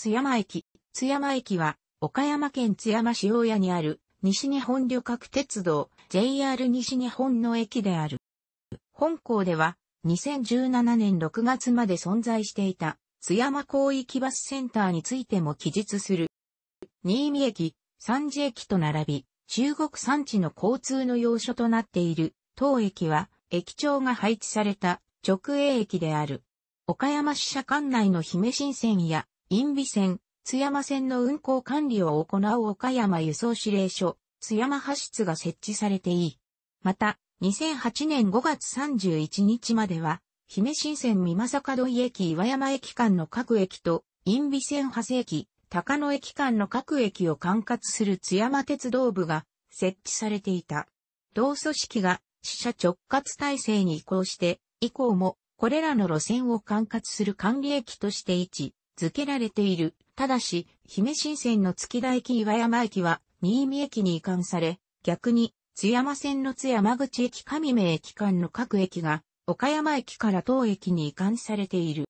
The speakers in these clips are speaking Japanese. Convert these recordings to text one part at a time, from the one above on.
津山駅。津山駅は、岡山県津山市大谷にある、西日本旅客鉄道、JR 西日本の駅である。本校では、2017年6月まで存在していた、津山広域バスセンターについても記述する。新見駅、三次駅と並び、中国山地の交通の要所となっている、当駅は、駅長が配置された直営駅である。岡山支社管内の姫新線や因美線、津山線の運行管理を行う岡山輸送指令所、津山派出が設置されていい。また、2008年5月31日までは、姫新線三正門井駅岩山駅間の各駅と、因美線派生駅、高野駅間の各駅を管轄する津山鉄道部が設置されていた。同組織が支社直轄体制に移行して、以降もこれらの路線を管轄する管理駅として位置、付けられている。ただし、姫新線の月田駅岩山駅は、新見駅に移管され、逆に、津山線の津山口駅上名駅間の各駅が、岡山駅から当駅に移管されている。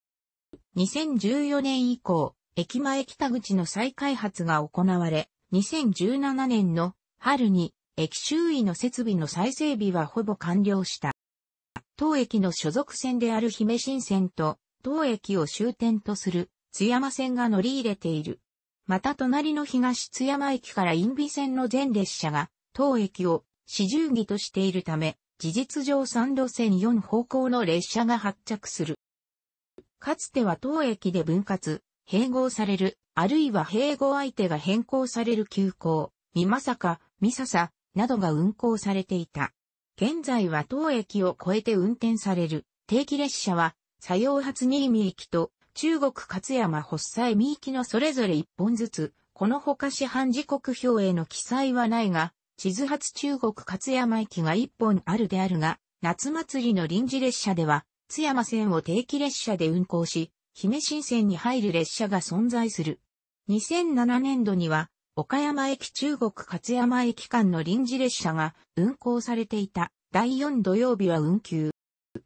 2014年以降、駅前北口の再開発が行われ、2017年の春に駅周囲の設備の再整備はほぼ完了した。当駅の所属線である姫新線と当駅を終点とする津山線が乗り入れている。また隣の東津山駅から因美線の全列車が、当駅を四重儀としているため、事実上3路線4方向の列車が発着する。かつては当駅で分割、併合される、あるいは併合相手が変更される急行、三まさか、さ笹などが運行されていた。現在は当駅を越えて運転される定期列車は、作用初新見駅と中国勝山発災三域のそれぞれ一本ずつ、このほか市販時刻表への記載はないが、地図発中国勝山駅が一本あるであるが、夏祭りの臨時列車では、津山線を定期列車で運行し、姫新線に入る列車が存在する。2007年度には、岡山駅中国勝山駅間の臨時列車が運行されていた第4土曜日は運休。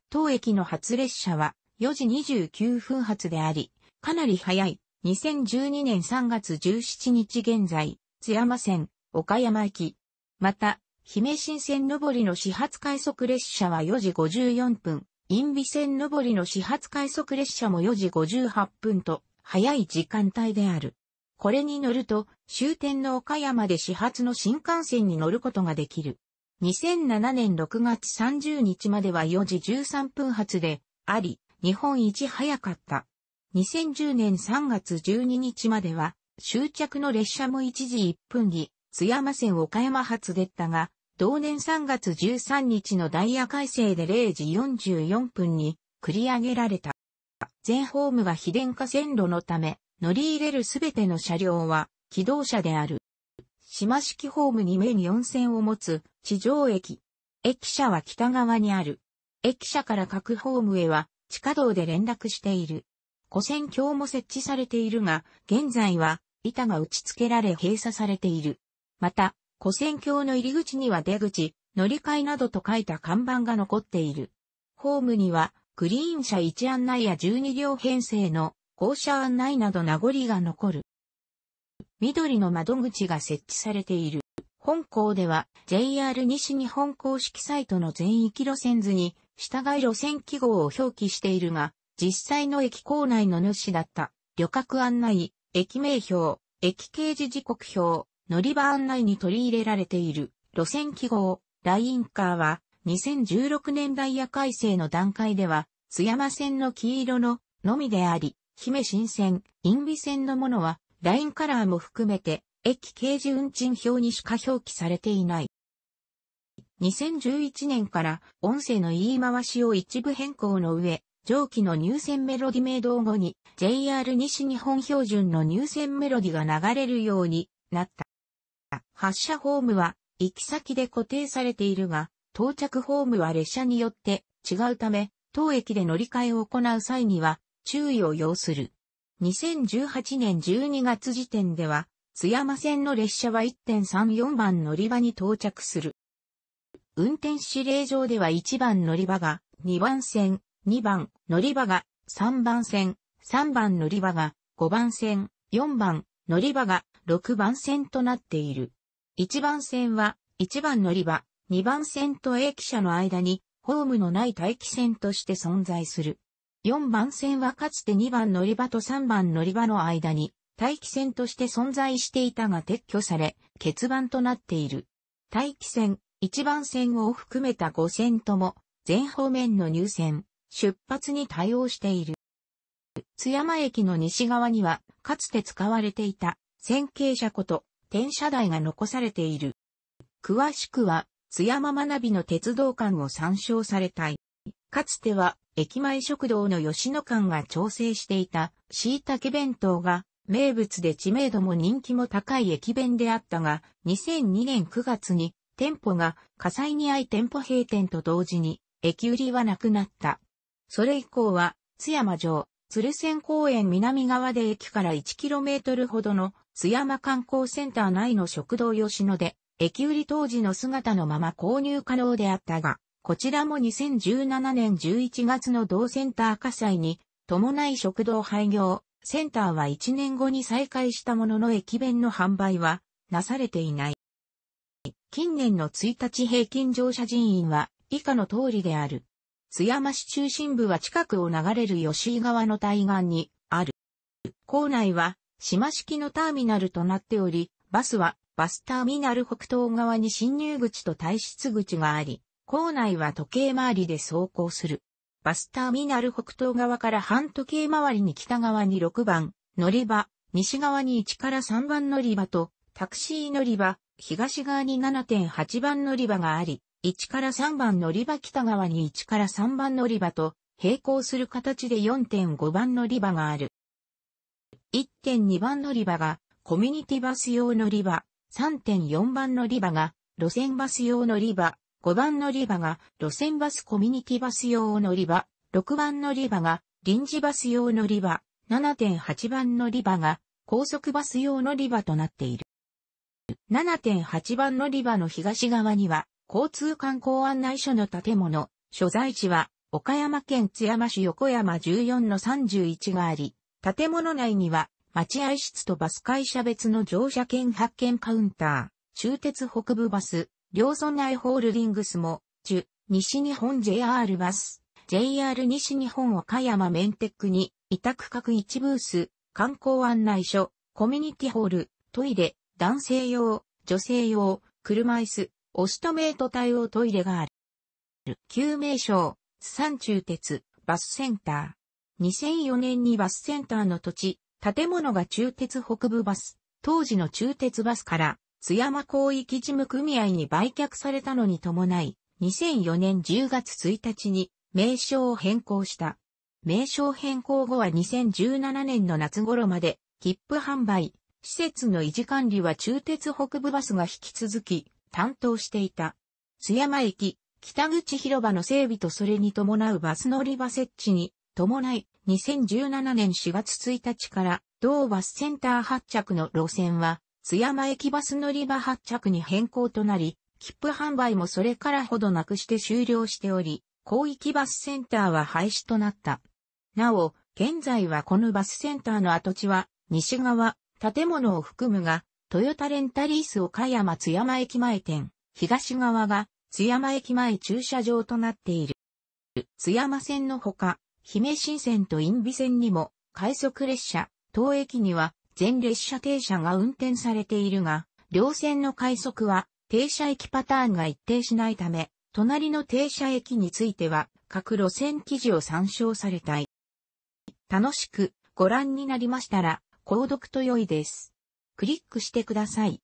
当駅の初列車は4時29分発であり、かなり早い2012年3月17日現在、津山線、岡山駅。また、姫新線上りの始発快速列車は4時54分、陰備線上りの始発快速列車も4時58分と、早い時間帯である。これに乗ると、終点の岡山で始発の新幹線に乗ることができる。2007年6月30日までは4時13分発で、あり、日本一早かった。2010年3月12日までは、終着の列車も一時1分に、津山線岡山発でったが、同年3月13日のダイヤ改正で0時44分に繰り上げられた。全ホームが非電化線路のため、乗り入れるすべての車両は機動車である。島式ホームに面4線を持つ地上駅。駅舎は北側にある。駅舎から各ホームへは地下道で連絡している。古戦橋も設置されているが、現在は板が打ち付けられ閉鎖されている。また、古戦橋の入り口には出口、乗り換えなどと書いた看板が残っている。ホームには、グリーン車1案内や12両編成の校舎案内など名残が残る。緑の窓口が設置されている。本校では JR 西日本公式サイトの全域路線図に従い路線記号を表記しているが、実際の駅構内の主だった、旅客案内、駅名表、駅掲示時刻表、乗り場案内に取り入れられている、路線記号、ラインカーは、2016年ダイヤ改正の段階では、津山線の黄色の、のみであり、姫新線、陰美線のものは、ラインカラーも含めて、駅掲示運賃表にしか表記されていない。2011年から音声の言い回しを一部変更の上、上記の入線メロディ名動後に JR 西日本標準の入線メロディが流れるようになった。発車ホームは行き先で固定されているが、到着ホームは列車によって違うため、当駅で乗り換えを行う際には注意を要する。2018年12月時点では、津山線の列車は1.34番乗り場に到着する。運転指令上では1番乗り場が、2番線、2番乗り場が、3番線、3番乗り場が、5番線、4番乗り場が、6番線となっている。1番線は、1番乗り場、2番線と駅舎の間に、ホームのない待機線として存在する。4番線はかつて2番乗り場と3番乗り場の間に、待機線として存在していたが撤去され、欠番となっている。待機線、一番線を含めた5線とも、全方面の入線、出発に対応している。津山駅の西側には、かつて使われていた、線形車庫と、転車台が残されている。詳しくは、津山学びの鉄道館を参照されたい。かつては、駅前食堂の吉野館が調整していた、椎茸弁当が、名物で知名度も人気も高い駅弁であったが、2002年9月に店舗が火災に遭い店舗閉店と同時に駅売りはなくなった。それ以降は津山城、鶴仙公園南側で駅から 1km ほどの津山観光センター内の食堂吉野で駅売り当時の姿のまま購入可能であったが、こちらも2017年11月の同センター火災に伴い食堂廃業、センターは1年後に再開したものの駅弁の販売はなされていない。近年の1日平均乗車人員は以下の通りである。津山市中心部は近くを流れる吉井川の対岸にある。校内は島式のターミナルとなっており、バスはバスターミナル北東側に侵入口と退出口があり、校内は時計回りで走行する。バスターミナル北東側から半時計回りに北側に6番乗り場、西側に1から3番乗り場とタクシー乗り場、東側に7.8番乗り場があり、1から3番乗り場北側に1から3番乗り場と並行する形で4.5番乗り場がある。1.2番乗り場がコミュニティバス用乗り場、3.4番乗り場が路線バス用乗り場、5番乗り場が路線バスコミュニティバス用乗り場、6番乗り場が臨時バス用乗り場、7.8番乗り場が高速バス用乗り場となっている。7.8番乗り場の東側には、交通観光案内所の建物、所在地は、岡山県津山市横山14の31があり、建物内には、待合室とバス会社別の乗車券発券カウンター、中鉄北部バス、両村内ホールディングスも、中、西日本 JR バス、JR 西日本岡山メンテックに、委託各1ブース、観光案内所、コミュニティホール、トイレ、男性用、女性用、車椅子、オストメート対応トイレがある。旧名称、山中鉄、バスセンター。2004年にバスセンターの土地、建物が中鉄北部バス、当時の中鉄バスから、津山広域事務組合に売却されたのに伴い、2004年10月1日に名称を変更した。名称変更後は2017年の夏頃まで、切符販売、施設の維持管理は中鉄北部バスが引き続き担当していた。津山駅、北口広場の整備とそれに伴うバス乗り場設置に伴い、2017年4月1日から同バスセンター発着の路線は津山駅バス乗り場発着に変更となり、切符販売もそれからほどなくして終了しており、広域バスセンターは廃止となった。なお、現在はこのバスセンターの跡地は、西側、建物を含むが、トヨタレンタリース岡山津山駅前店、東側が津山駅前駐車場となっている。津山線のほか、姫新線と陰備線にも、快速列車、当駅には全列車停車が運転されているが、両線の快速は停車駅パターンが一定しないため、隣の停車駅については各路線記事を参照されたい。楽しくご覧になりましたら、購読と良いです。クリックしてください。